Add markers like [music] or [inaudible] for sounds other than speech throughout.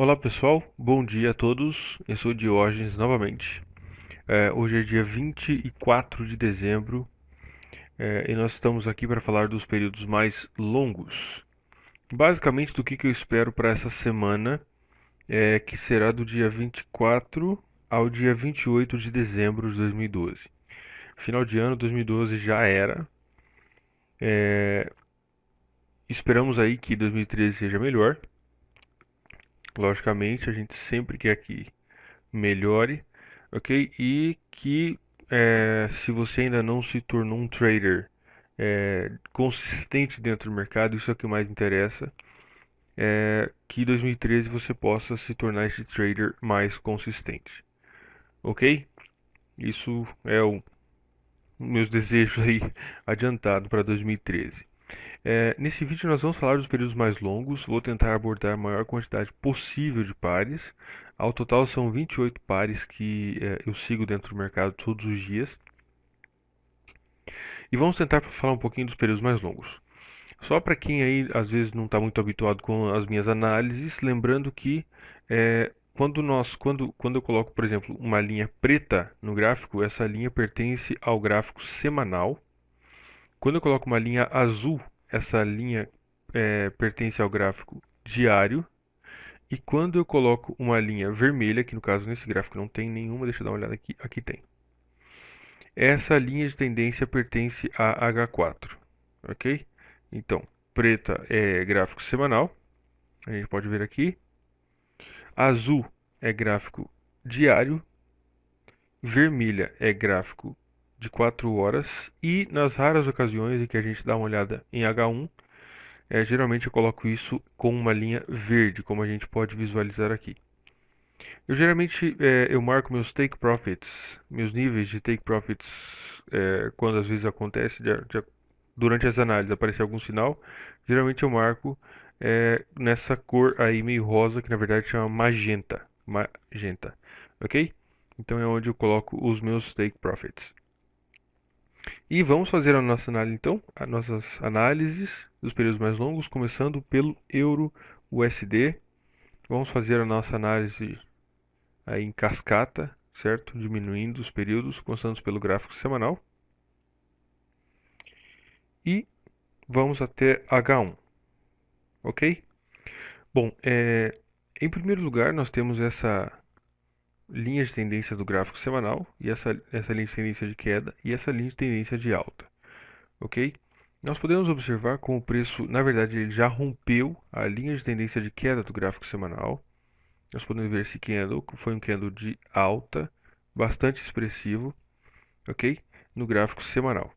Olá pessoal, bom dia a todos. Eu sou Diógenes novamente. É, hoje é dia 24 de dezembro é, e nós estamos aqui para falar dos períodos mais longos. Basicamente, do que, que eu espero para essa semana, é, que será do dia 24 ao dia 28 de dezembro de 2012. Final de ano 2012 já era. É, esperamos aí que 2013 seja melhor Logicamente, a gente sempre quer que melhore, ok? E que é, se você ainda não se tornou um trader é, consistente dentro do mercado, isso é o que mais interessa, é, que 2013 você possa se tornar esse trader mais consistente, ok? Isso é o meus desejos aí adiantado para 2013. É, nesse vídeo nós vamos falar dos períodos mais longos, vou tentar abordar a maior quantidade possível de pares. Ao total são 28 pares que é, eu sigo dentro do mercado todos os dias. E vamos tentar falar um pouquinho dos períodos mais longos. Só para quem aí às vezes não está muito habituado com as minhas análises, lembrando que é, quando nós quando quando eu coloco por exemplo uma linha preta no gráfico essa linha pertence ao gráfico semanal quando eu coloco uma linha azul, essa linha é, pertence ao gráfico diário. E quando eu coloco uma linha vermelha, que no caso nesse gráfico não tem nenhuma, deixa eu dar uma olhada aqui, aqui tem. Essa linha de tendência pertence a H4, ok? Então, preta é gráfico semanal, a gente pode ver aqui. Azul é gráfico diário, vermelha é gráfico de 4 horas e nas raras ocasiões em que a gente dá uma olhada em H1, é, geralmente eu coloco isso com uma linha verde, como a gente pode visualizar aqui. Eu geralmente é, eu marco meus take profits, meus níveis de take profits, é, quando às vezes acontece de, de, durante as análises aparecer algum sinal, geralmente eu marco é, nessa cor aí meio rosa, que na verdade chama magenta, magenta, ok? Então é onde eu coloco os meus take profits. E vamos fazer a nossa análise então, as nossas análises dos períodos mais longos, começando pelo euro USD. Vamos fazer a nossa análise aí em cascata, certo? Diminuindo os períodos, começando pelo gráfico semanal. E vamos até H1, ok? Bom, é, em primeiro lugar nós temos essa linha de tendência do gráfico semanal e essa, essa linha de tendência de queda e essa linha de tendência de alta, ok? Nós podemos observar como o preço, na verdade, ele já rompeu a linha de tendência de queda do gráfico semanal. Nós podemos ver esse candle, foi um candle de alta, bastante expressivo, ok? No gráfico semanal.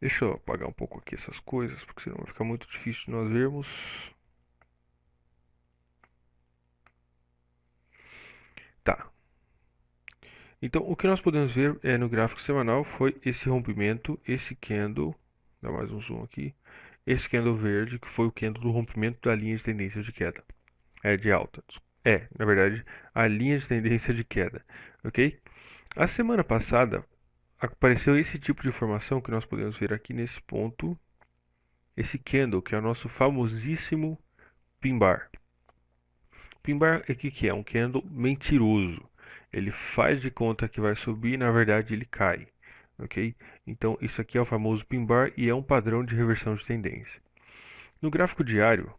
Deixa eu apagar um pouco aqui essas coisas, porque senão vai ficar muito difícil de nós vermos. Tá, então, o que nós podemos ver é, no gráfico semanal foi esse rompimento, esse candle, dá mais um zoom aqui, esse candle verde, que foi o candle do rompimento da linha de tendência de queda, é, de alta. É, na verdade, a linha de tendência de queda, ok? A semana passada, apareceu esse tipo de informação que nós podemos ver aqui nesse ponto, esse candle, que é o nosso famosíssimo pin bar. Pin bar é que, que é? Um candle mentiroso ele faz de conta que vai subir e na verdade ele cai. Ok? Então isso aqui é o famoso pin bar e é um padrão de reversão de tendência. No gráfico diário,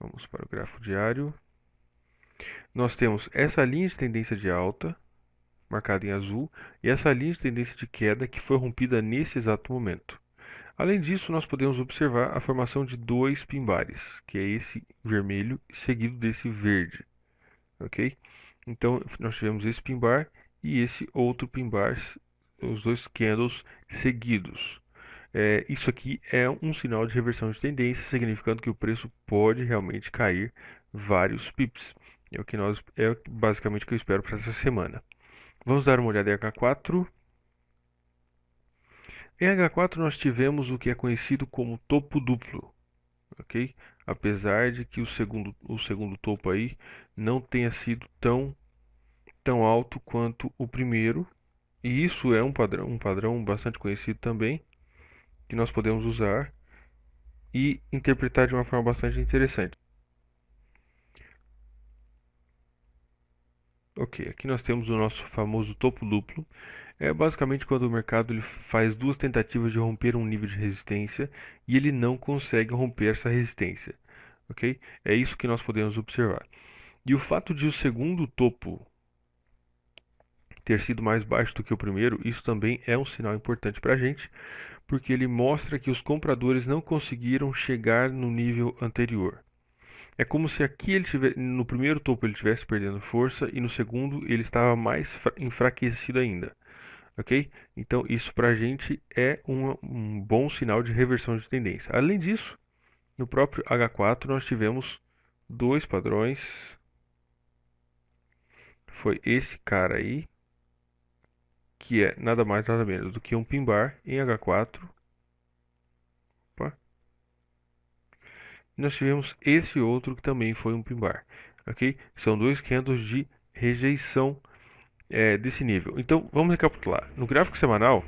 vamos para o gráfico diário, nós temos essa linha de tendência de alta, marcada em azul, e essa linha de tendência de queda que foi rompida nesse exato momento. Além disso, nós podemos observar a formação de dois pimbares, que é esse vermelho seguido desse verde. ok? Então nós tivemos esse pin bar e esse outro pin bar, os dois candles seguidos. É, isso aqui é um sinal de reversão de tendência, significando que o preço pode realmente cair vários pips. É o que nós é basicamente o que eu espero para essa semana. Vamos dar uma olhada em H4. Em H4 nós tivemos o que é conhecido como topo duplo, ok? apesar de que o segundo, o segundo topo aí não tenha sido tão, tão alto quanto o primeiro. E isso é um padrão, um padrão bastante conhecido também, que nós podemos usar e interpretar de uma forma bastante interessante. Ok, aqui nós temos o nosso famoso topo duplo, é basicamente quando o mercado ele faz duas tentativas de romper um nível de resistência e ele não consegue romper essa resistência. Ok? É isso que nós podemos observar. E o fato de o segundo topo ter sido mais baixo do que o primeiro, isso também é um sinal importante para a gente, porque ele mostra que os compradores não conseguiram chegar no nível anterior. É como se aqui ele tiver, no primeiro topo ele estivesse perdendo força e no segundo ele estava mais enfraquecido ainda ok? Então isso para a gente é um, um bom sinal de reversão de tendência. Além disso, no próprio H4 nós tivemos dois padrões. Foi esse cara aí, que é nada mais nada menos do que um pin bar em H4. Opa. Nós tivemos esse outro que também foi um pin bar, ok? São dois candles de rejeição é, desse nível. Então vamos recapitular. No gráfico semanal,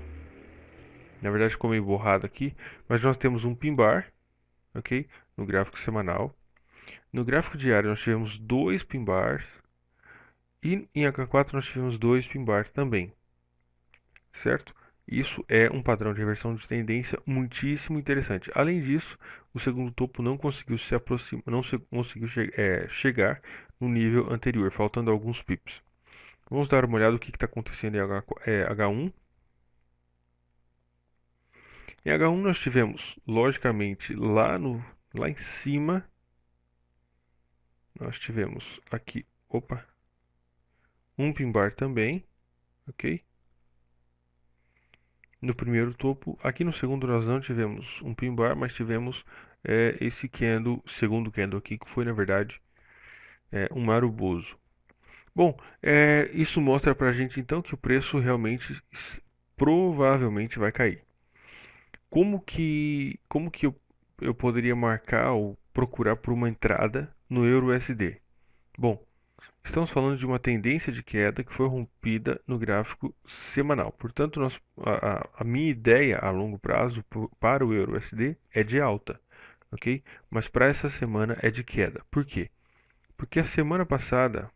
na verdade ficou meio borrado aqui, mas nós temos um pin bar, ok? No gráfico semanal. No gráfico diário nós tivemos dois pin bars e em ak 4 nós tivemos dois pin bars também, certo? Isso é um padrão de reversão de tendência muitíssimo interessante. Além disso, o segundo topo não conseguiu se aproximar, não se, conseguiu che é, chegar no nível anterior, faltando alguns pips. Vamos dar uma olhada o que está acontecendo em H1. É, em H1 nós tivemos, logicamente, lá, no, lá em cima, nós tivemos aqui, opa, um pin bar também, ok? No primeiro topo, aqui no segundo nós não tivemos um pin bar, mas tivemos é, esse candle, segundo candle aqui, que foi na verdade é, um maruboso. Bom, é, isso mostra para a gente então que o preço realmente provavelmente vai cair. Como que, como que eu, eu poderia marcar ou procurar por uma entrada no euro USD? Bom, estamos falando de uma tendência de queda que foi rompida no gráfico semanal. Portanto, nós, a, a minha ideia a longo prazo para o euro USD é de alta, ok? Mas para essa semana é de queda. Por quê? Porque a semana passada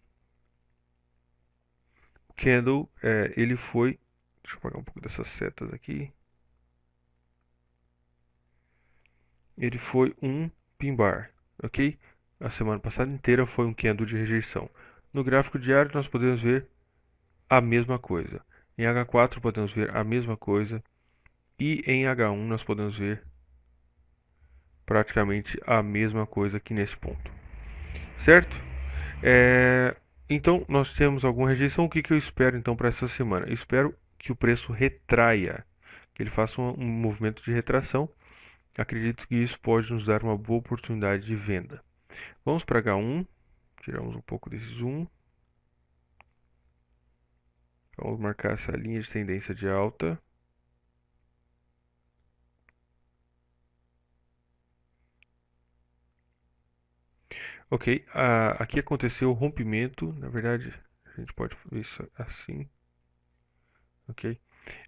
o é, ele foi. Deixa eu apagar um pouco dessas setas aqui. Ele foi um pin bar, ok? A semana passada inteira foi um candle de rejeição. No gráfico diário nós podemos ver a mesma coisa. Em H4 podemos ver a mesma coisa. E em H1 nós podemos ver praticamente a mesma coisa aqui nesse ponto. Certo? É... Então, nós temos alguma rejeição. O que, que eu espero então para essa semana? Eu espero que o preço retraia, que ele faça um, um movimento de retração. Acredito que isso pode nos dar uma boa oportunidade de venda. Vamos para H1, tiramos um pouco desse zoom. Vamos marcar essa linha de tendência de alta. Ok, ah, aqui aconteceu o rompimento, na verdade, a gente pode ver isso assim. Ok,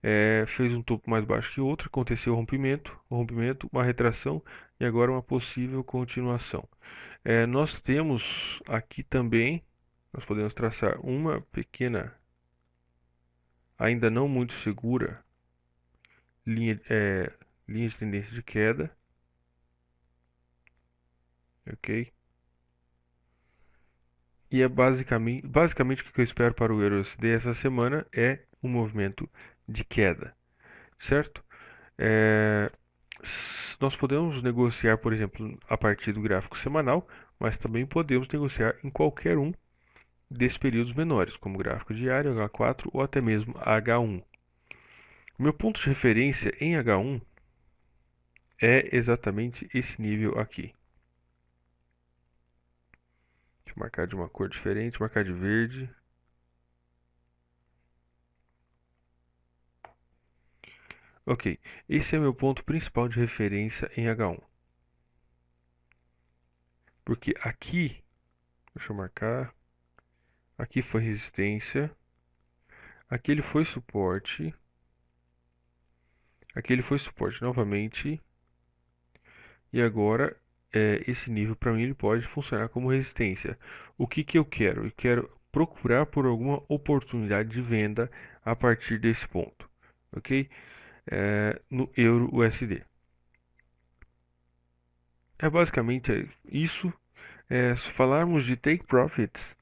é, fez um topo mais baixo que outro, aconteceu o rompimento, o rompimento, uma retração e agora uma possível continuação. É, nós temos aqui também, nós podemos traçar uma pequena, ainda não muito segura, linha, é, linha de tendência de queda. Ok e é basicamente, basicamente o que eu espero para o EuroCD essa semana é um movimento de queda, certo? É, nós podemos negociar, por exemplo, a partir do gráfico semanal, mas também podemos negociar em qualquer um desses períodos menores, como gráfico diário, H4 ou até mesmo H1. O meu ponto de referência em H1 é exatamente esse nível aqui marcar de uma cor diferente, marcar de verde. Ok, esse é meu ponto principal de referência em H1. Porque aqui, deixa eu marcar, aqui foi resistência, aqui ele foi suporte, aqui ele foi suporte novamente, e agora é, esse nível para mim ele pode funcionar como resistência. O que, que eu quero? Eu quero procurar por alguma oportunidade de venda a partir desse ponto, ok? É, no euro USD. É basicamente é isso. É, se falarmos de take profits,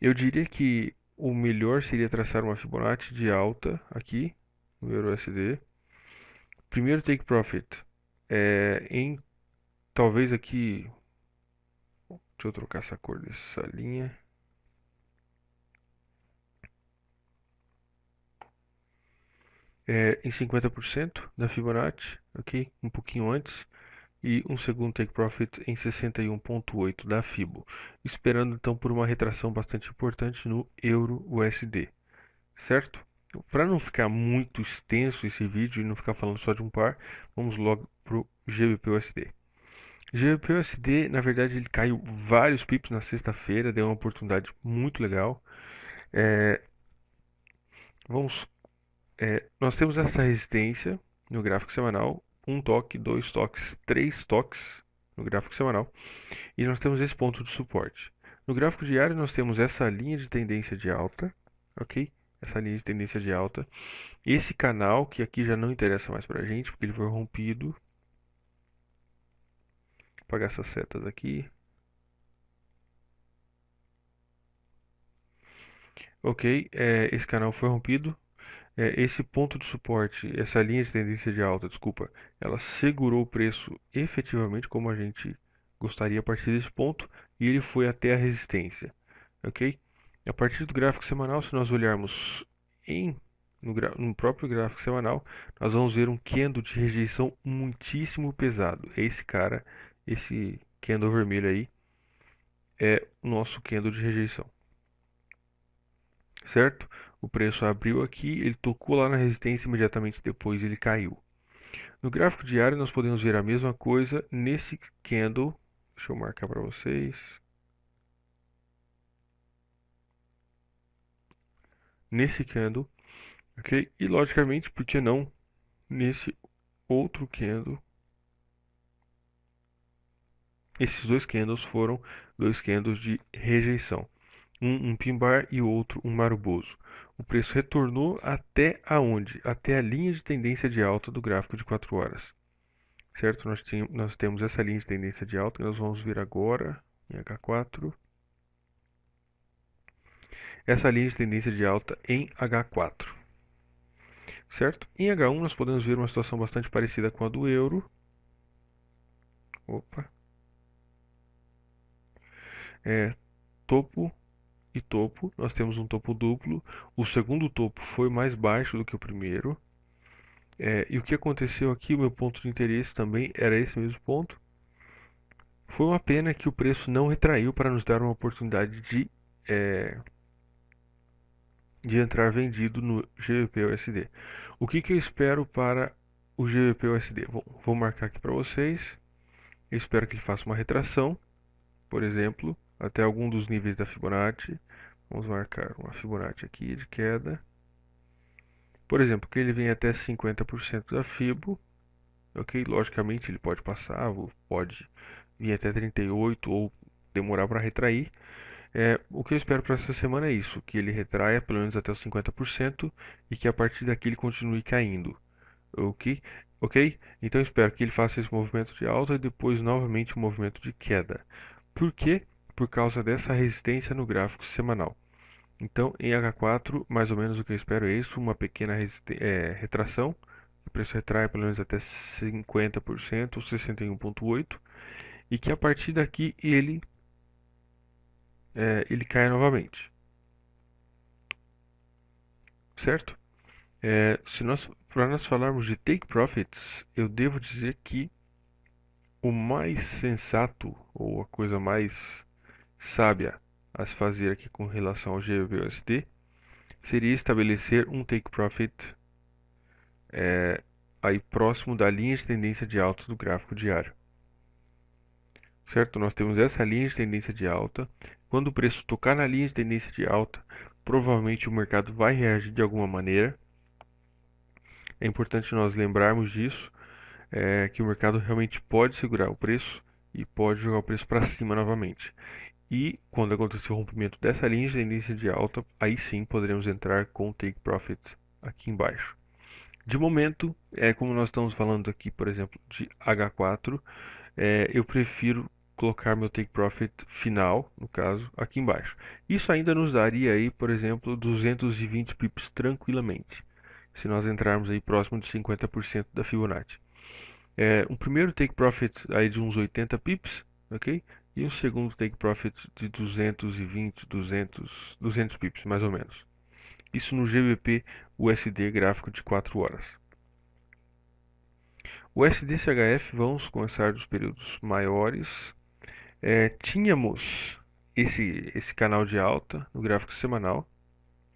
eu diria que o melhor seria traçar uma Fibonacci de alta aqui no euro USD. Primeiro take profit é, em talvez aqui. Deixa eu trocar essa cor dessa linha. É, em 50% da Fibonacci, aqui, um pouquinho antes, e um segundo take profit em 61,8 da FIBO, esperando então por uma retração bastante importante no euro USD, certo? Para não ficar muito extenso esse vídeo e não ficar falando só de um par, vamos logo para o GBP USD. GPUSD, na verdade, ele caiu vários pips na sexta-feira, deu uma oportunidade muito legal. É, vamos, é, nós temos essa resistência no gráfico semanal, um toque, dois toques, três toques no gráfico semanal, e nós temos esse ponto de suporte. No gráfico diário nós temos essa linha de tendência de alta, ok? Essa linha de tendência de alta, esse canal que aqui já não interessa mais para gente porque ele foi rompido apagar essas setas aqui. Ok, é, esse canal foi rompido. É, esse ponto de suporte, essa linha de tendência de alta, desculpa, ela segurou o preço efetivamente como a gente gostaria a partir desse ponto e ele foi até a resistência. Ok? A partir do gráfico semanal, se nós olharmos em no, no, próprio gráfico semanal, nós vamos ver um candle de rejeição muitíssimo pesado. É esse cara esse candle vermelho aí é o nosso candle de rejeição. Certo? O preço abriu aqui, ele tocou lá na resistência imediatamente depois ele caiu. No gráfico diário nós podemos ver a mesma coisa nesse candle. Deixa eu marcar para vocês. Nesse candle, ok? E logicamente, por que não nesse outro candle esses dois candles foram dois candles de rejeição, um um pimbar e outro um maruboso. O preço retornou até aonde? Até a linha de tendência de alta do gráfico de 4 horas. Certo? Nós, nós temos essa linha de tendência de alta que nós vamos ver agora em H4. Essa linha de tendência de alta em H4. Certo? Em H1 nós podemos ver uma situação bastante parecida com a do euro. Opa, é, topo e topo. Nós temos um topo duplo. O segundo topo foi mais baixo do que o primeiro. É, e o que aconteceu aqui, o meu ponto de interesse também era esse mesmo ponto. Foi uma pena que o preço não retraiu para nos dar uma oportunidade de, é, de entrar vendido no GBP-USD. O que, que eu espero para o GBP-USD? Bom, vou marcar aqui para vocês. Eu espero que ele faça uma retração, por exemplo até algum dos níveis da Fibonacci. Vamos marcar uma Fibonacci aqui de queda. Por exemplo, que ele vem até 50% da Fibo, ok? Logicamente ele pode passar, pode vir até 38 ou demorar para retrair. É, o que eu espero para essa semana é isso, que ele retraia pelo menos até os 50% e que a partir daqui ele continue caindo, ok? Ok? Então eu espero que ele faça esse movimento de alta e depois novamente o um movimento de queda. Por quê? por causa dessa resistência no gráfico semanal. Então, em H4, mais ou menos o que eu espero é isso, uma pequena é, retração, o preço retrai pelo menos até 50%, 61,8%, e que a partir daqui ele, é, ele cai novamente. Certo? É, se nós, para nós falarmos de take profits, eu devo dizer que o mais sensato, ou a coisa mais sábia a se fazer aqui com relação ao GBUSD seria estabelecer um take profit é, aí próximo da linha de tendência de alta do gráfico diário. Certo? Nós temos essa linha de tendência de alta. Quando o preço tocar na linha de tendência de alta, provavelmente o mercado vai reagir de alguma maneira. É importante nós lembrarmos disso, é, que o mercado realmente pode segurar o preço e pode jogar o preço para cima novamente. E quando acontecer o rompimento dessa linha de tendência de alta, aí sim poderemos entrar com take profit aqui embaixo. De momento, é como nós estamos falando aqui, por exemplo, de H4, é, eu prefiro colocar meu take profit final, no caso, aqui embaixo. Isso ainda nos daria aí, por exemplo, 220 pips tranquilamente, se nós entrarmos aí próximo de 50% da Fibonacci. É, um primeiro take profit aí de uns 80 pips, ok? E o segundo take profit de 220, 200, 200 pips mais ou menos. Isso no GBP USD gráfico de 4 horas. O SDCHF, vamos começar dos períodos maiores. É, tínhamos esse, esse canal de alta no gráfico semanal,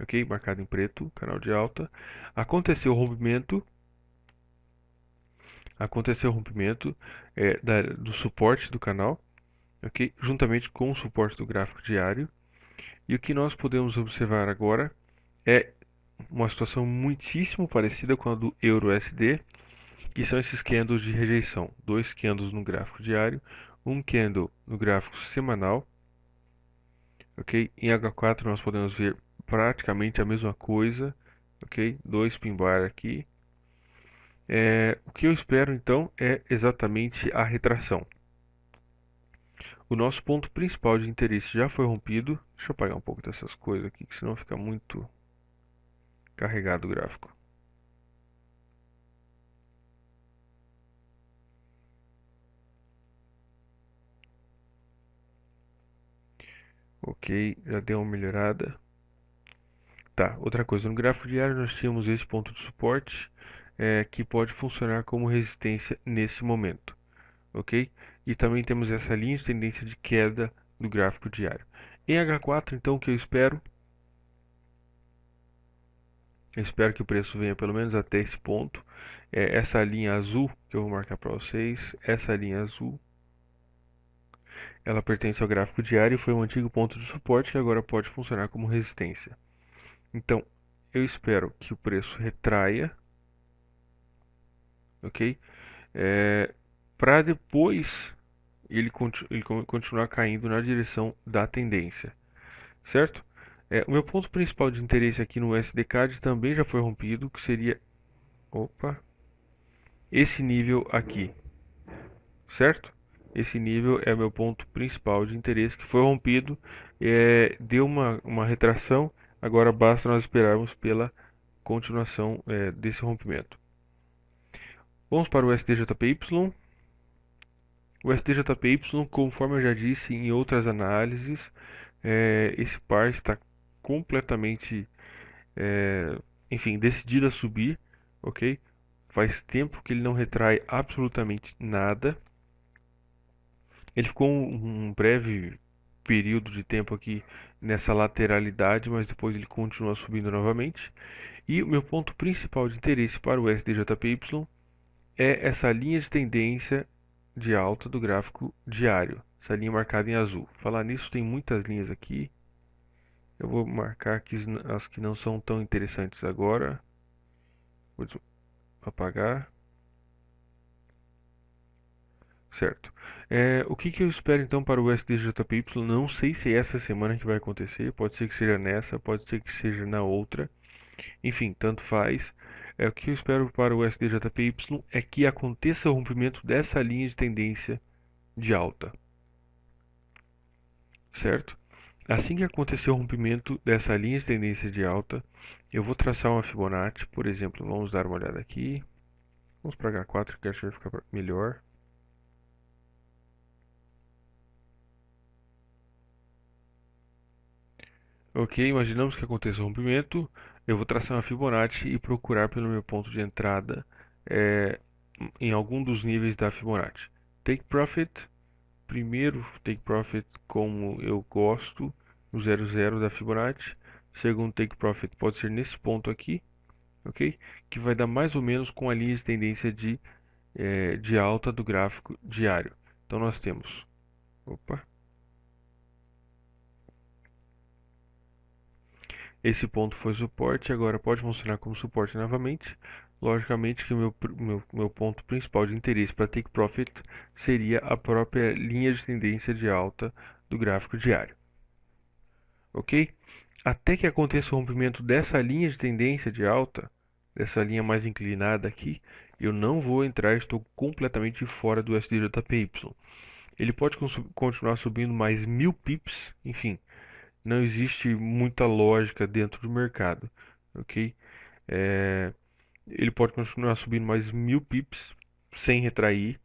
ok? Marcado em preto, canal de alta. Aconteceu o rompimento, aconteceu o rompimento é, da, do suporte do canal okay? juntamente com o suporte do gráfico diário. E o que nós podemos observar agora é uma situação muitíssimo parecida com a do EURUSD, que são esses candles de rejeição. Dois candles no gráfico diário, um candle no gráfico semanal. Em H4 nós podemos ver praticamente a mesma coisa. Dois pin bar aqui. É, o que eu espero então é exatamente a retração. O nosso ponto principal de interesse já foi rompido. Deixa eu apagar um pouco dessas coisas aqui, que senão fica muito carregado o gráfico. Ok, já deu uma melhorada. Tá, outra coisa, no gráfico diário nós tínhamos esse ponto de suporte é, que pode funcionar como resistência nesse momento, ok? e também temos essa linha de tendência de queda do gráfico diário. Em H4, então, o que eu espero? Eu espero que o preço venha pelo menos até esse ponto. É essa linha azul que eu vou marcar para vocês, essa linha azul, ela pertence ao gráfico diário e foi um antigo ponto de suporte que agora pode funcionar como resistência. Então, eu espero que o preço retraia, ok? É, para depois e ele, continu, ele continuar caindo na direção da tendência, certo? É, o meu ponto principal de interesse aqui no SDCAD também já foi rompido, que seria opa, esse nível aqui, certo? Esse nível é o meu ponto principal de interesse, que foi rompido, é, deu uma, uma retração, agora basta nós esperarmos pela continuação é, desse rompimento. Vamos para o SDJPY, o STJPY, conforme eu já disse em outras análises, é, esse par está completamente, é, enfim, decidido a subir, ok? Faz tempo que ele não retrai absolutamente nada. Ele ficou um, um breve período de tempo aqui nessa lateralidade, mas depois ele continua subindo novamente. E o meu ponto principal de interesse para o SDJPY é essa linha de tendência de alta do gráfico diário. Essa linha marcada em azul. Falar nisso, tem muitas linhas aqui. Eu vou marcar aqui as que não são tão interessantes agora. Vou apagar. Certo. É, o que, que, eu espero então para o SDJPY? Não sei se é essa semana que vai acontecer. Pode ser que seja nessa, pode ser que seja na outra. Enfim, tanto faz. É, o que eu espero para o SDJPY é que aconteça o rompimento dessa linha de tendência de alta. Certo? Assim que acontecer o rompimento dessa linha de tendência de alta, eu vou traçar uma Fibonacci, por exemplo, vamos dar uma olhada aqui. Vamos para H4 que acho que vai ficar melhor. Ok, imaginamos que aconteça o rompimento eu vou traçar uma Fibonacci e procurar pelo meu ponto de entrada é, em algum dos níveis da Fibonacci. Take Profit, primeiro Take Profit como eu gosto, no 00 da Fibonacci. Segundo Take Profit pode ser nesse ponto aqui, ok? Que vai dar mais ou menos com a linha de tendência de, é, de alta do gráfico diário. Então nós temos... Opa! Esse ponto foi suporte, agora pode funcionar como suporte novamente. Logicamente que meu, meu, meu ponto principal de interesse para Take Profit seria a própria linha de tendência de alta do gráfico diário. Ok? Até que aconteça o rompimento dessa linha de tendência de alta, dessa linha mais inclinada aqui, eu não vou entrar, estou completamente fora do SDJPY. Ele pode continuar subindo mais mil pips, enfim, não existe muita lógica dentro do mercado, ok? É, ele pode continuar subindo mais mil pips sem retrair,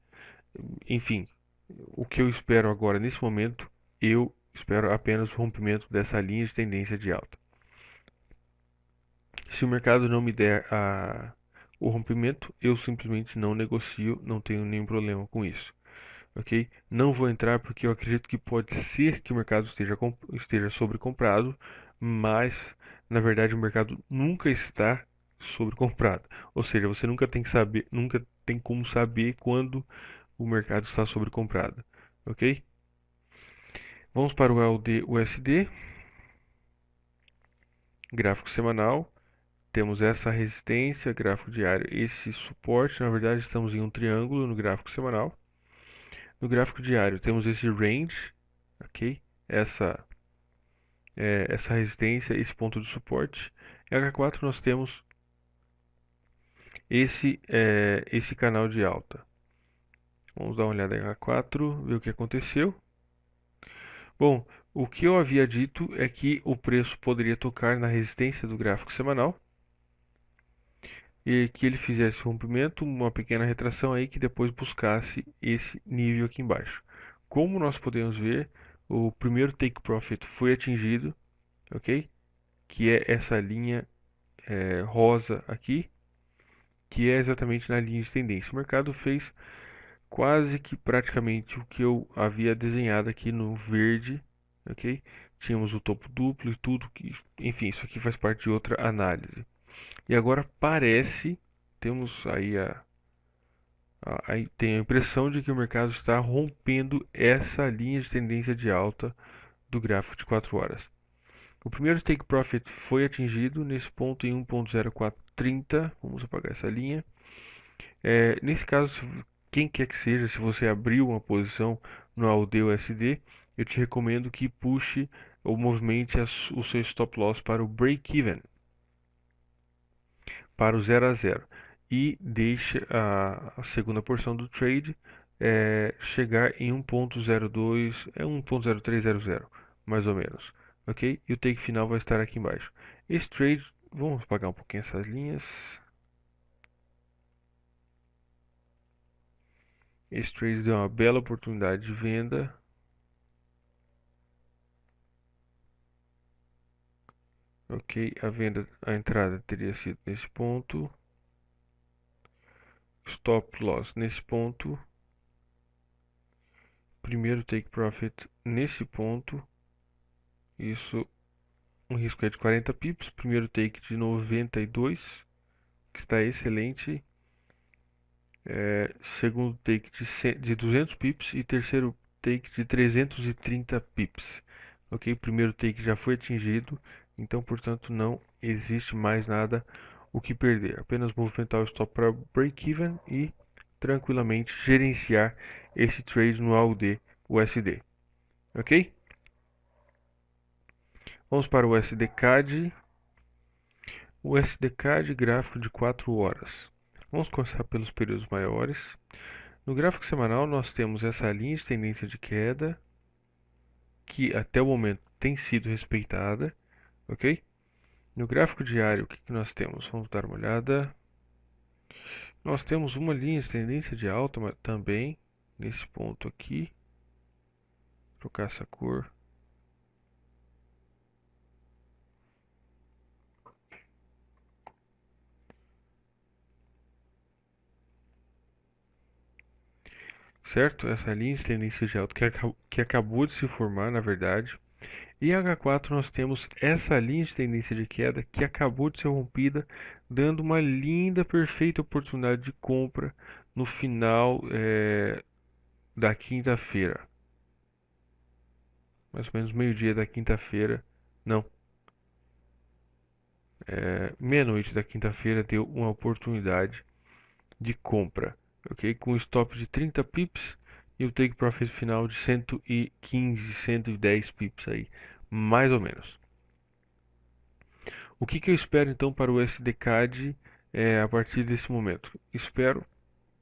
enfim, o que eu espero agora nesse momento, eu espero apenas o rompimento dessa linha de tendência de alta. Se o mercado não me der a, o rompimento, eu simplesmente não negocio, não tenho nenhum problema com isso ok? Não vou entrar porque eu acredito que pode ser que o mercado esteja, esteja sobrecomprado, mas na verdade o mercado nunca está sobrecomprado. Ou seja, você nunca tem que saber, nunca tem como saber quando o mercado está sobrecomprado, ok? Vamos para o LD USD, gráfico semanal temos essa resistência, gráfico diário, esse suporte. Na verdade, estamos em um triângulo no gráfico semanal. No gráfico diário temos esse range, ok? Essa, é, essa resistência, esse ponto de suporte. Em H4 nós temos esse, é, esse canal de alta. Vamos dar uma olhada em H4, ver o que aconteceu. Bom, o que eu havia dito é que o preço poderia tocar na resistência do gráfico semanal e que ele fizesse um rompimento, uma pequena retração aí que depois buscasse esse nível aqui embaixo. Como nós podemos ver, o primeiro take profit foi atingido, ok? Que é essa linha é, rosa aqui, que é exatamente na linha de tendência. O mercado fez quase que praticamente o que eu havia desenhado aqui no verde, ok? Tínhamos o topo duplo e tudo que, enfim, isso aqui faz parte de outra análise. E agora parece, temos aí a, a, a, tem a impressão de que o mercado está rompendo essa linha de tendência de alta do gráfico de 4 horas. O primeiro take profit foi atingido nesse ponto em 1.0430, vamos apagar essa linha. É, nesse caso, quem quer que seja, se você abriu uma posição no AUD USD, eu te recomendo que puxe ou movimente as, o seu stop loss para o break even, para o 0 a 0 e deixe a, a segunda porção do trade é, chegar em 1.02, é 1.0300, mais ou menos, ok? E o take final vai estar aqui embaixo. Esse trade, vamos pagar um pouquinho essas linhas. Esse trade deu uma bela oportunidade de venda, ok a venda a entrada teria sido nesse ponto stop loss nesse ponto primeiro take profit nesse ponto isso um risco é de 40 pips primeiro take de 92 que está excelente é, segundo take de, de 200 pips e terceiro take de 330 pips ok primeiro take já foi atingido então, portanto, não existe mais nada o que perder. Apenas movimentar o stop para break-even e tranquilamente gerenciar esse trade no AUD USD. Ok? Vamos para o CAD, O CAD gráfico de 4 horas. Vamos começar pelos períodos maiores. No gráfico semanal nós temos essa linha de tendência de queda que até o momento tem sido respeitada Ok? No gráfico diário, o que, que nós temos? Vamos dar uma olhada. Nós temos uma linha de tendência de alta também, nesse ponto aqui. Vou trocar essa cor. certo? Essa linha de tendência de alta que, acabou de se formar, na verdade. E H4 nós temos essa linha de tendência de queda que acabou de ser rompida, dando uma linda, perfeita oportunidade de compra no final é, da quinta-feira. Mais ou menos meio-dia da quinta-feira. Não. É, Meia-noite da quinta-feira deu uma oportunidade de compra. Ok? Com stop de 30 pips e o take profit final de 115, 110 pips aí, mais ou menos. O que, que eu espero então para o SDCAD é, a partir desse momento? Espero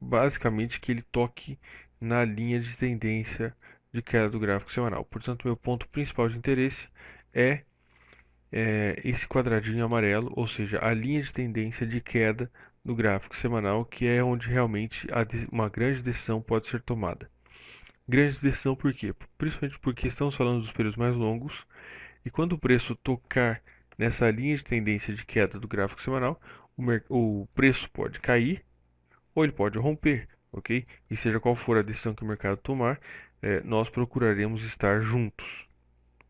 basicamente que ele toque na linha de tendência de queda do gráfico semanal. Portanto, meu ponto principal de interesse é, é esse quadradinho amarelo, ou seja, a linha de tendência de queda do gráfico semanal, que é onde realmente uma grande decisão pode ser tomada grande decisão por quê? Principalmente porque estamos falando dos períodos mais longos e quando o preço tocar nessa linha de tendência de queda do gráfico semanal, o, o preço pode cair ou ele pode romper, ok? E seja qual for a decisão que o mercado tomar, é, nós procuraremos estar juntos,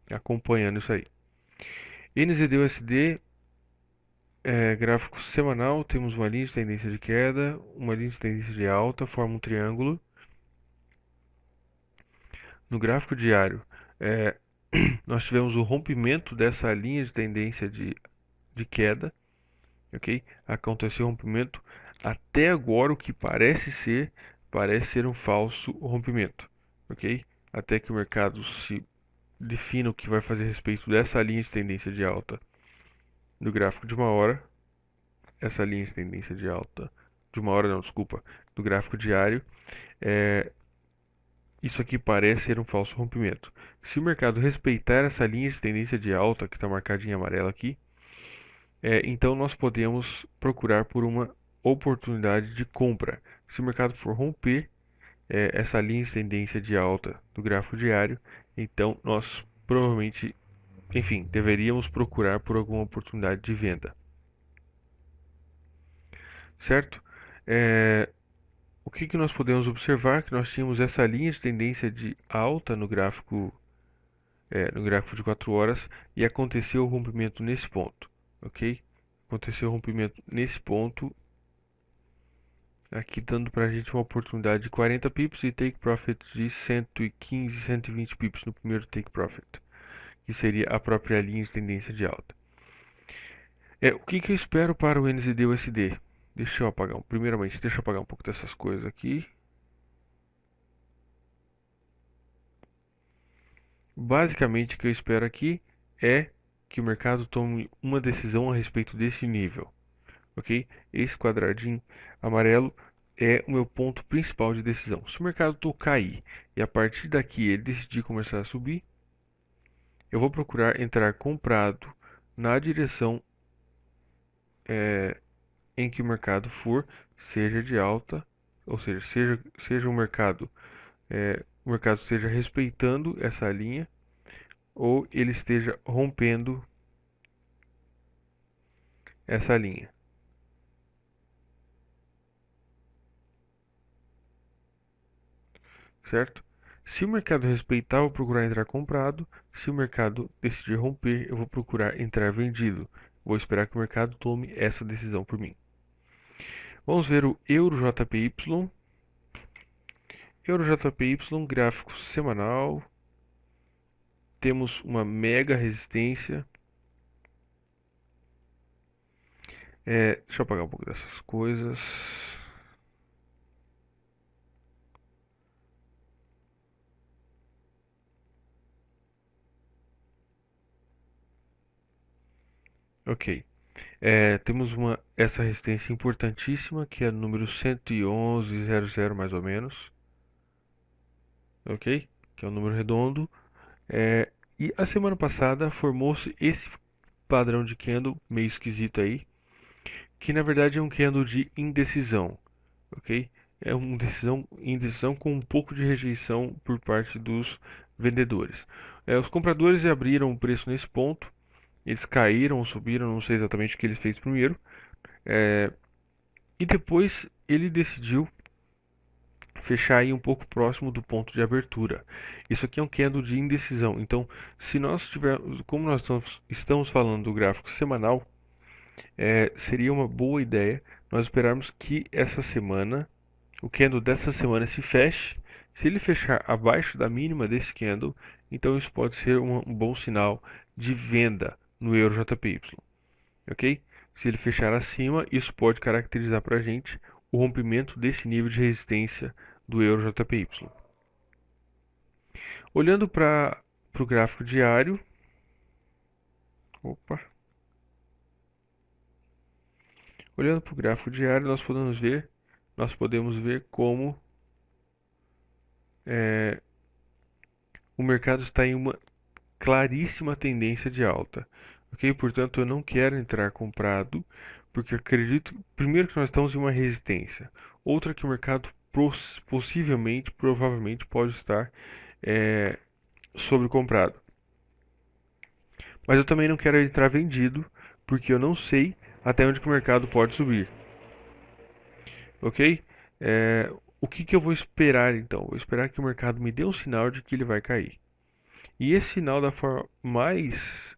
acompanhando isso aí. NZDUSD é, gráfico semanal, temos uma linha de tendência de queda, uma linha de tendência de alta, forma um triângulo no gráfico diário, é, [clears throat] nós tivemos o rompimento dessa linha de tendência de, de queda, ok? Aconteceu o rompimento até agora o que parece ser parece ser um falso rompimento, ok? Até que o mercado se defina o que vai fazer a respeito dessa linha de tendência de alta do gráfico de uma hora, essa linha de tendência de alta de uma hora não, desculpa, do gráfico diário, é, isso aqui parece ser um falso rompimento. Se o mercado respeitar essa linha de tendência de alta que está marcada em amarelo aqui, é, então nós podemos procurar por uma oportunidade de compra. Se o mercado for romper é, essa linha de tendência de alta do gráfico diário, então nós provavelmente, enfim, deveríamos procurar por alguma oportunidade de venda. Certo? É, o que, que nós podemos observar? Que nós tínhamos essa linha de tendência de alta no gráfico, é, no gráfico de 4 horas e aconteceu o rompimento nesse ponto, ok? Aconteceu o rompimento nesse ponto aqui dando para a gente uma oportunidade de 40 pips e take profit de 115, 120 pips no primeiro take profit, que seria a própria linha de tendência de alta. É, o que, que eu espero para o NZD USD? Deixa eu apagar, primeiramente, deixa eu apagar um pouco dessas coisas aqui. Basicamente, o que eu espero aqui é que o mercado tome uma decisão a respeito desse nível, ok? Esse quadradinho amarelo é o meu ponto principal de decisão. Se o mercado tocar aí e a partir daqui ele decidir começar a subir, eu vou procurar entrar comprado na direção é, em que o mercado for seja de alta, ou seja, seja, seja o um mercado é, o mercado esteja respeitando essa linha ou ele esteja rompendo essa linha. Certo? Se o mercado respeitar, eu vou procurar entrar comprado. Se o mercado decidir romper, eu vou procurar entrar vendido. Vou esperar que o mercado tome essa decisão por mim. Vamos ver o EuroJPY. EuroJPY, gráfico semanal. Temos uma mega resistência. É, deixa eu apagar um pouco dessas coisas. Ok. É, temos uma, essa resistência importantíssima que é o número 111.00 mais ou menos, ok? Que é um número redondo. É, e a semana passada formou-se esse padrão de candle meio esquisito aí, que na verdade é um candle de indecisão, ok? É uma [laughs] decisão, indecisão com um pouco de rejeição por parte dos vendedores. É, os compradores abriram o preço nesse ponto eles caíram ou subiram, não sei exatamente o que ele fez primeiro. É, e depois ele decidiu fechar aí um pouco próximo do ponto de abertura. Isso aqui é um candle de indecisão. Então, se nós tivermos, como nós estamos falando do gráfico semanal, é, seria uma boa ideia nós esperarmos que essa semana, o candle dessa semana se feche. Se ele fechar abaixo da mínima desse candle, então isso pode ser um, um bom sinal de venda no euro JPY, ok? Se ele fechar acima, isso pode caracterizar para a gente o rompimento desse nível de resistência do euro JPY. Olhando para o gráfico diário, opa, olhando para o gráfico diário, nós podemos ver, nós podemos ver como é, o mercado está em uma claríssima tendência de alta ok? Portanto, eu não quero entrar comprado, porque acredito, primeiro, que nós estamos em uma resistência, outra, que o mercado possivelmente, provavelmente, pode estar é, eh, sobrecomprado. Mas eu também não quero entrar vendido, porque eu não sei até onde o mercado pode subir. Ok? É, o que, que eu vou esperar então? Vou esperar que o mercado me dê um sinal de que ele vai cair. E esse sinal da forma mais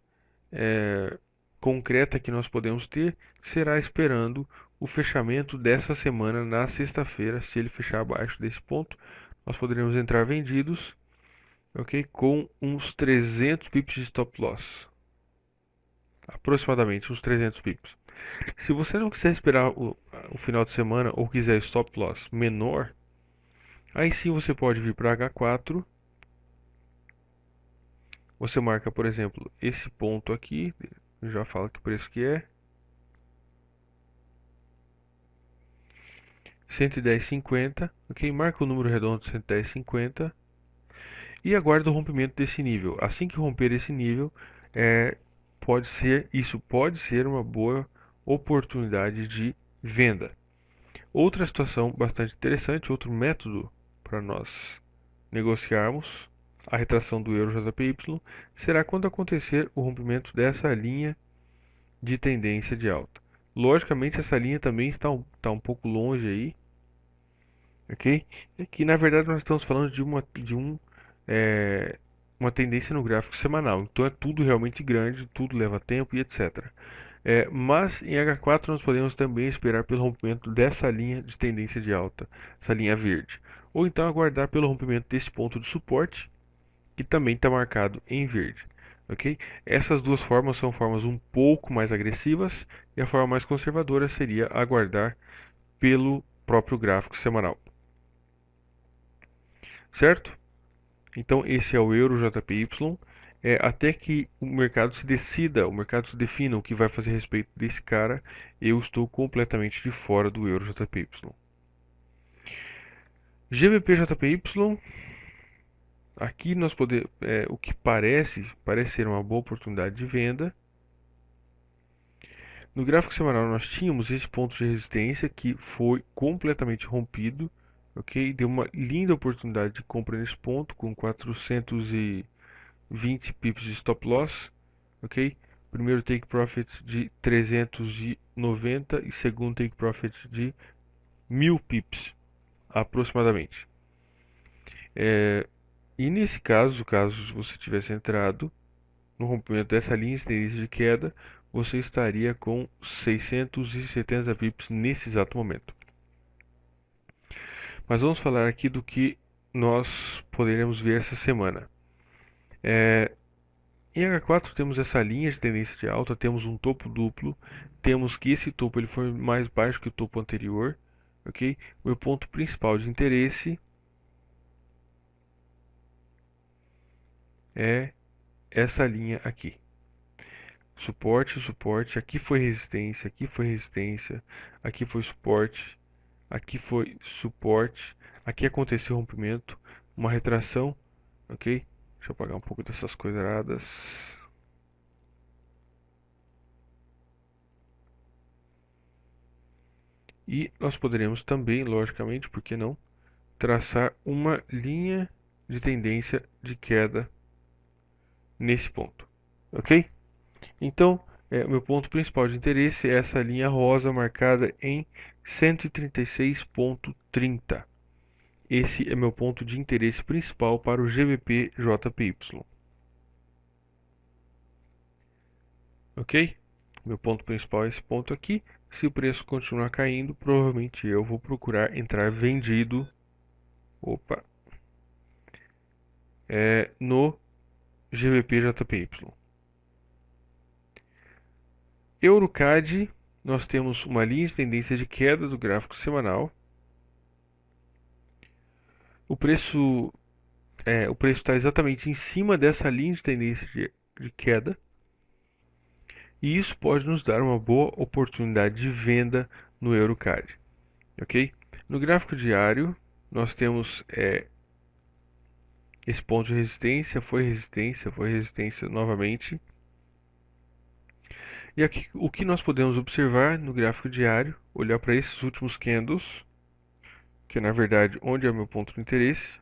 é, concreta que nós podemos ter será esperando o fechamento dessa semana na sexta-feira. Se ele fechar abaixo desse ponto, nós poderemos entrar vendidos ok? Com uns 300 pips de stop loss. Aproximadamente uns 300 pips. Se você não quiser esperar o, o, final de semana ou quiser stop loss menor, aí sim você pode vir para H4 você marca, por exemplo, esse ponto aqui, já fala que preço que é. 110,50, ok? Marca o número redondo de 110,50 e aguarda o rompimento desse nível. Assim que romper esse nível, é, pode ser isso pode ser uma boa oportunidade de venda. Outra situação bastante interessante, outro método para nós negociarmos a retração do euro JPY será quando acontecer o rompimento dessa linha de tendência de alta. Logicamente essa linha também está um, está um pouco longe aí, ok? É que na verdade nós estamos falando de uma de um é, uma tendência no gráfico semanal. Então é tudo realmente grande, tudo leva tempo e etc. É, mas em H4 nós podemos também esperar pelo rompimento dessa linha de tendência de alta, essa linha verde, ou então aguardar pelo rompimento desse ponto de suporte que também está marcado em verde. Okay? Essas duas formas são formas um pouco mais agressivas e a forma mais conservadora seria aguardar pelo próprio gráfico semanal. Certo? Então esse é o euro JPY. É, até que o mercado se decida, o mercado se defina o que vai fazer a respeito desse cara, eu estou completamente de fora do euro JPY. GBP JPY Aqui nós podemos, é, o que parece, parecer uma boa oportunidade de venda. No gráfico semanal nós tínhamos esse ponto de resistência que foi completamente rompido, ok? Deu uma linda oportunidade de compra nesse ponto com 420 pips de stop loss, ok? Primeiro take profit de 390 e segundo take profit de 1000 pips aproximadamente. É, e nesse caso, caso você tivesse entrado no rompimento dessa linha tendência de queda, você estaria com 670 pips nesse exato momento. Mas vamos falar aqui do que nós poderemos ver essa semana. É, em H4 temos essa linha de tendência de alta, temos um topo duplo, temos que esse topo ele foi mais baixo que o topo anterior, ok? Meu ponto principal de interesse é essa linha aqui. Suporte, suporte, aqui foi resistência, aqui foi resistência, aqui foi suporte, aqui foi suporte, aqui aconteceu rompimento, uma retração, ok? Deixa eu apagar um pouco dessas quadradas. E nós poderíamos também, logicamente, por que não, traçar uma linha de tendência de queda nesse ponto, ok? Então, é, meu ponto principal de interesse é essa linha rosa marcada em 136.30. Esse é meu ponto de interesse principal para o GBP JPY. Ok? Meu ponto principal é esse ponto aqui. Se o preço continuar caindo, provavelmente eu vou procurar entrar vendido opa, é, no GBP-JPY. EuroCAD, nós temos uma linha de tendência de queda do gráfico semanal. O preço é, o preço está exatamente em cima dessa linha de tendência de, de queda. E isso pode nos dar uma boa oportunidade de venda no EuroCAD. Ok? No gráfico diário, nós temos é, esse ponto de resistência foi resistência, foi resistência novamente. E aqui o que nós podemos observar no gráfico diário, olhar para esses últimos candles, que é na verdade onde é o meu ponto de interesse,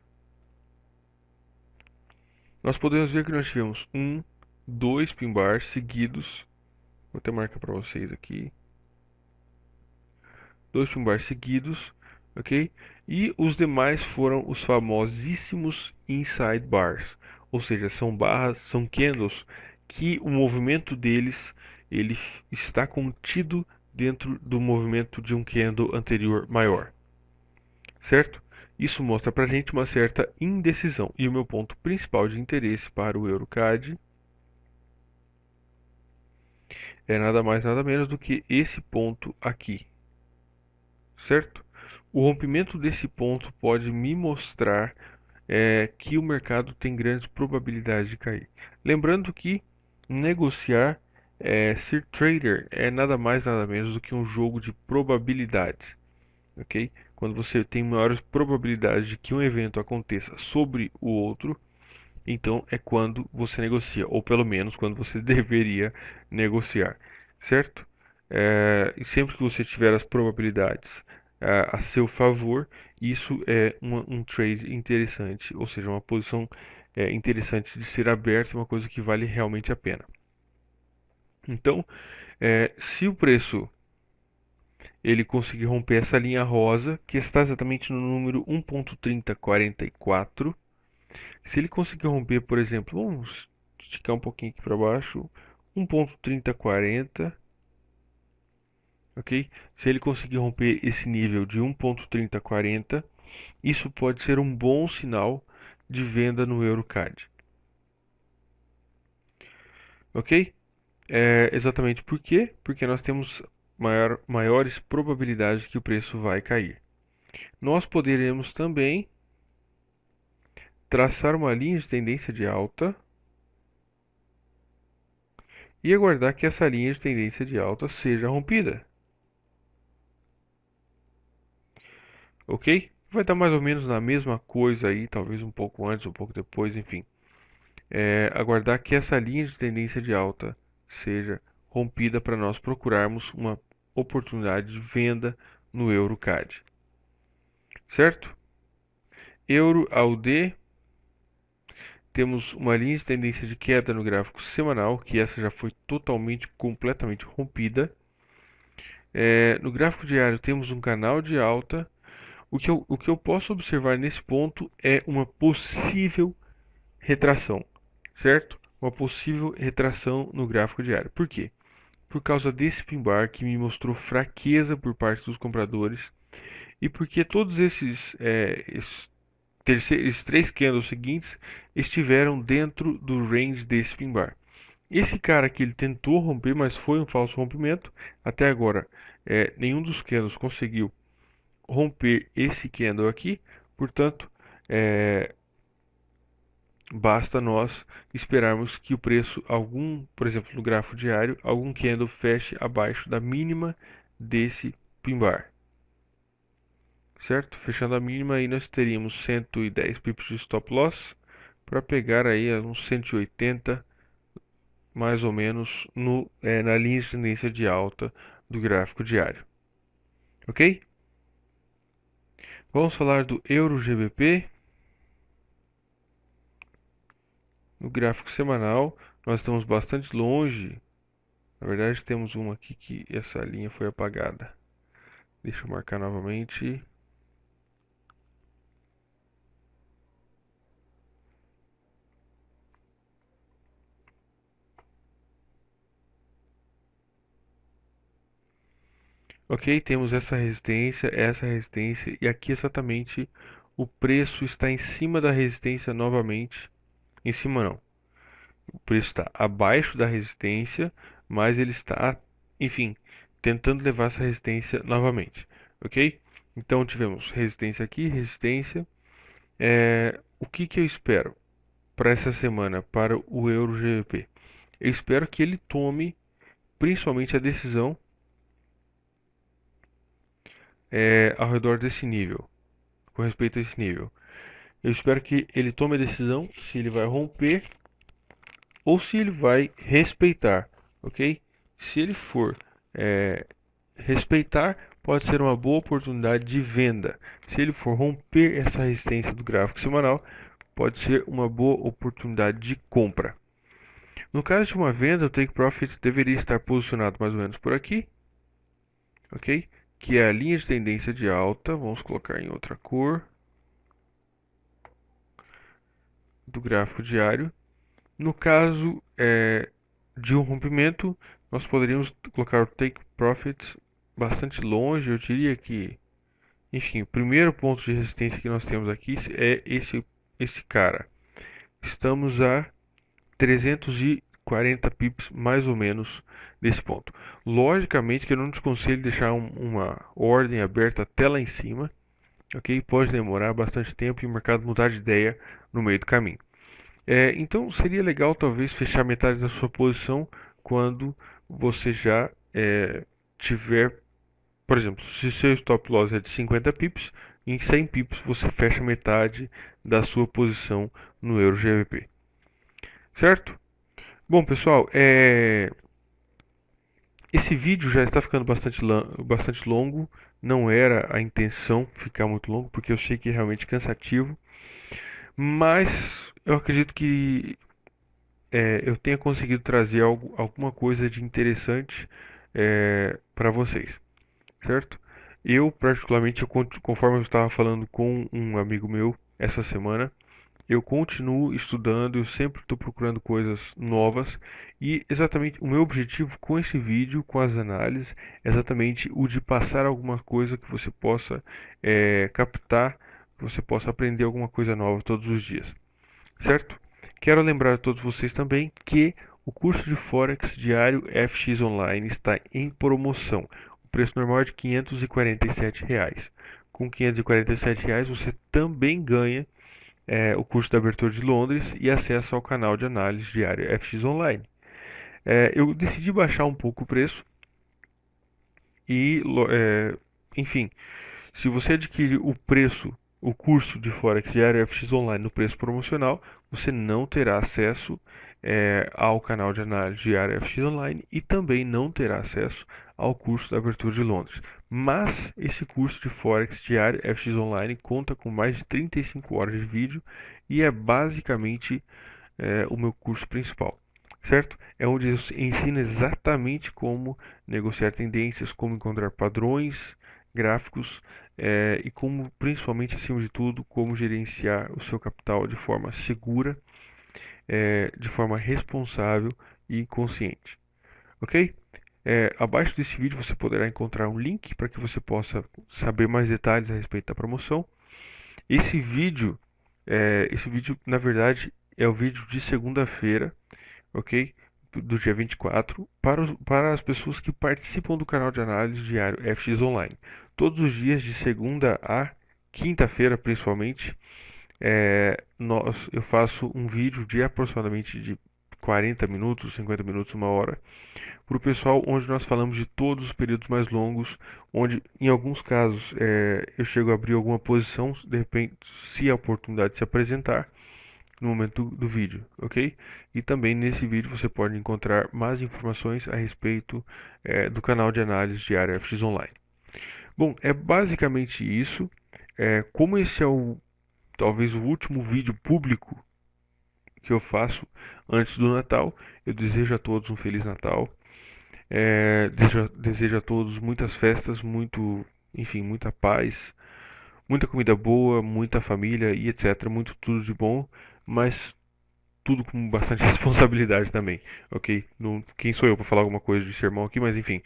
nós podemos ver que nós tivemos um, dois pin bars seguidos, vou até marcar para vocês aqui, dois pin bars seguidos, ok? E os demais foram os famosíssimos inside bars, ou seja, são barras, são candles que o movimento deles ele está contido dentro do movimento de um candle anterior maior, certo? Isso mostra para a gente uma certa indecisão e o meu ponto principal de interesse para o EuroCAD é nada mais nada menos do que esse ponto aqui, certo? O rompimento desse ponto pode me mostrar é, que o mercado tem grandes probabilidades de cair. Lembrando que negociar, é, ser trader, é nada mais nada menos do que um jogo de probabilidades. Okay? Quando você tem maiores probabilidades de que um evento aconteça sobre o outro, então é quando você negocia, ou pelo menos quando você [laughs] deveria negociar, certo? É, e sempre que você tiver as probabilidades a, seu favor, isso é uma, um trade interessante, ou seja, uma posição é, interessante de ser aberta, uma coisa que vale realmente a pena. Então, é, se o preço ele conseguir romper essa linha rosa, que está exatamente no número 1.3044, se ele conseguir romper, por exemplo, vamos esticar um pouquinho aqui para baixo, 1.3040, ok? Se ele conseguir romper esse nível de 1.3040, isso pode ser um bom sinal de venda no Eurocard. Ok? É, exatamente por quê? Porque nós temos maior, maiores probabilidades de que o preço vai cair. Nós poderemos também traçar uma linha de tendência de alta e aguardar que essa linha de tendência de alta seja rompida. ok? Vai dar mais ou menos na mesma coisa aí, talvez um pouco antes, um pouco depois, enfim. É, aguardar que essa linha de tendência de alta seja rompida para nós procurarmos uma oportunidade de venda no EuroCAD. Certo? Euro ao D. Temos uma linha de tendência de queda no gráfico semanal, que essa já foi totalmente, completamente rompida. É, no gráfico diário temos um canal de alta o que, eu, o que eu posso observar nesse ponto é uma possível retração, certo? Uma possível retração no gráfico diário. Por quê? Por causa desse pin bar que me mostrou fraqueza por parte dos compradores e porque todos esses, é, esses, terceiros, esses três candles seguintes estiveram dentro do range desse pin bar. Esse cara que ele tentou romper, mas foi um falso rompimento. Até agora, é, nenhum dos candles conseguiu romper esse candle aqui, portanto, é, basta nós esperarmos que o preço algum, por exemplo, no gráfico diário, algum candle feche abaixo da mínima desse pin bar. Certo? Fechando a mínima aí nós teríamos 110 pips de stop loss para pegar aí uns 180 mais ou menos no, é, na linha de tendência de alta do gráfico diário. OK? Vamos falar do euro/gbp. No gráfico semanal, nós estamos bastante longe. Na verdade, temos uma aqui que essa linha foi apagada. Deixa eu marcar novamente. Ok, temos essa resistência, essa resistência e aqui exatamente o preço está em cima da resistência novamente. Em cima não. O preço está abaixo da resistência, mas ele está, enfim, tentando levar essa resistência novamente. Ok? Então tivemos resistência aqui, resistência. É, o que, que eu espero para essa semana, para o Euro GBP? Eu espero que ele tome principalmente a decisão é, ao redor desse nível, com respeito a esse nível. Eu espero que ele tome a decisão se ele vai romper ou se ele vai respeitar, ok? Se ele for é, respeitar, pode ser uma boa oportunidade de venda. Se ele for romper essa resistência do gráfico semanal, pode ser uma boa oportunidade de compra. No caso de uma venda, o take profit deveria estar posicionado mais ou menos por aqui, ok? que é a linha de tendência de alta, vamos colocar em outra cor, do gráfico diário. No caso é, de um rompimento, nós poderíamos colocar o take profits bastante longe, eu diria que, enfim, o primeiro ponto de resistência que nós temos aqui é esse, esse cara. Estamos a 340 pips mais ou menos nesse ponto. Logicamente que eu não te conselho deixar um, uma ordem aberta até lá em cima, ok? Pode demorar bastante tempo e o mercado mudar de ideia no meio do caminho. É, então seria legal talvez fechar metade da sua posição quando você já é, tiver, por exemplo, se seu stop loss é de 50 pips, em 100 pips você fecha metade da sua posição no euro GBP, certo? Bom pessoal, é, esse vídeo já está ficando bastante, bastante longo, não era a intenção ficar muito longo, porque eu sei que é realmente cansativo, mas eu acredito que é, eu tenha conseguido trazer algo, alguma coisa de interessante é, para vocês, certo? Eu, particularmente, eu, conforme eu estava falando com um amigo meu essa semana, eu continuo estudando, eu sempre estou procurando coisas novas e exatamente o meu objetivo com esse vídeo, com as análises, é exatamente o de passar alguma coisa que você possa é, captar, que você possa aprender alguma coisa nova todos os dias, certo? Quero lembrar a todos vocês também que o curso de Forex diário FX Online está em promoção. O preço normal é de R$ 547. Reais. Com R$ 547 reais, você também ganha é, o curso da abertura de Londres e acesso ao canal de análise diária FX Online. É, eu decidi baixar um pouco o preço e, é, enfim, se você adquirir o preço, o curso de Forex diário FX Online no preço promocional, você não terá acesso é, ao canal de análise diária FX Online e também não terá acesso ao curso da abertura de Londres. Mas esse curso de Forex diário FX Online conta com mais de 35 horas de vídeo e é basicamente é, o meu curso principal, certo? É onde eu ensino exatamente como negociar tendências, como encontrar padrões gráficos é, e como, principalmente acima de tudo, como gerenciar o seu capital de forma segura, é, de forma responsável e consciente, ok? É, abaixo desse vídeo você poderá encontrar um link para que você possa saber mais detalhes a respeito da promoção. Esse vídeo, é, esse vídeo na verdade é o vídeo de segunda-feira, ok? Do, dia 24, para, os, para as pessoas que participam do canal de análise diário FX Online. Todos os dias, de segunda a quinta-feira principalmente, é, nós, eu faço um vídeo de aproximadamente de 40 minutos, 50 minutos, uma hora, para o pessoal onde nós falamos de todos os períodos mais longos, onde em alguns casos é, eu chego a abrir alguma posição, de repente, se a oportunidade se apresentar no momento do, do vídeo, ok? E também nesse vídeo você pode encontrar mais informações a respeito é, do canal de análise de área FX Online. Bom, é basicamente isso. É, como esse é o talvez o último vídeo público que eu faço antes do Natal. Eu desejo a todos um Feliz Natal. É, desejo, desejo a todos muitas festas, muito, enfim, muita paz, muita comida boa, muita família e etc. Muito tudo de bom, mas tudo com bastante [laughs] responsabilidade também, ok? Não, quem sou eu para falar alguma coisa de sermão aqui, mas enfim.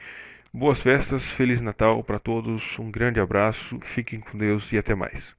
Boas festas, Feliz Natal para todos, um grande abraço, fiquem com Deus e até mais.